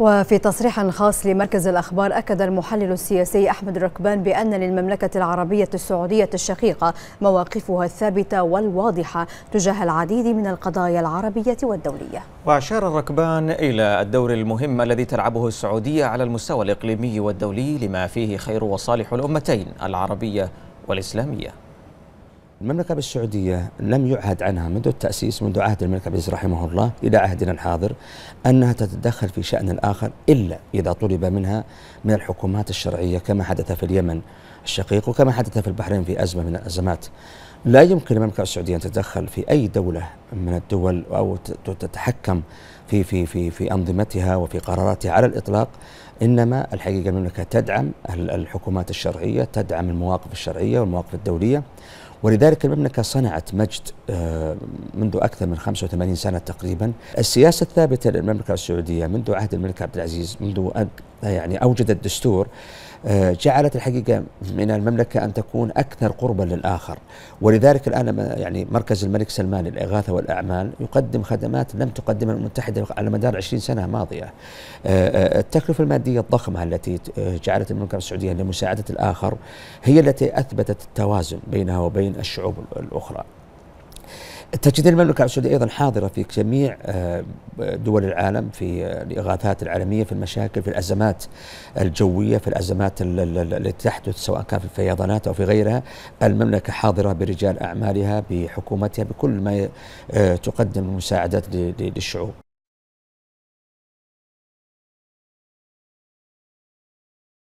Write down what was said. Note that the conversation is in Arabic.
وفي تصريح خاص لمركز الأخبار أكد المحلل السياسي أحمد ركبان بأن للمملكة العربية السعودية الشقيقة مواقفها الثابتة والواضحة تجاه العديد من القضايا العربية والدولية وأشار ركبان إلى الدور المهم الذي تلعبه السعودية على المستوى الإقليمي والدولي لما فيه خير وصالح الأمتين العربية والإسلامية المملكة السعودية لم يعهد عنها منذ التأسيس منذ عهد الملك عبد العزيز رحمه الله إلى عهدنا الحاضر أنها تتدخل في شأن الآخر إلا إذا طلب منها من الحكومات الشرعية كما حدث في اليمن الشقيق وكما حدث في البحرين في أزمة من الأزمات لا يمكن المملكة السعودية أن تتدخل في أي دولة من الدول أو تتحكم في في في في أنظمتها وفي قراراتها على الإطلاق إنما الحقيقة المملكة تدعم الحكومات الشرعية تدعم المواقف الشرعية والمواقف الدولية ولذلك المملكة صنعت مجد آه، منذ أكثر من 85 سنة تقريبا السياسة الثابتة للمملكة السعودية منذ عهد الملك عبد العزيز منذ آه، يعني اوجد الدستور آه، جعلت الحقيقة من المملكة أن تكون أكثر قربا للآخر ولذلك الآن يعني مركز الملك سلمان للإغاثة والأعمال يقدم خدمات لم تقدمها المتحدة على مدار 20 سنة ماضية آه، التكلفة المادية الضخمة التي جعلت المملكة السعودية لمساعدة الآخر هي التي أثبتت التوازن بينها وبين الشعوب الأخرى تجد المملكة السعودية أيضا حاضرة في جميع آه، دول العالم في الإغاثات العالمية في المشاكل في الأزمات الجوية في الأزمات التي تحدث سواء كان في الفيضانات أو في غيرها المملكة حاضرة برجال أعمالها بحكومتها بكل ما آه، تقدم من مساعدات للشعوب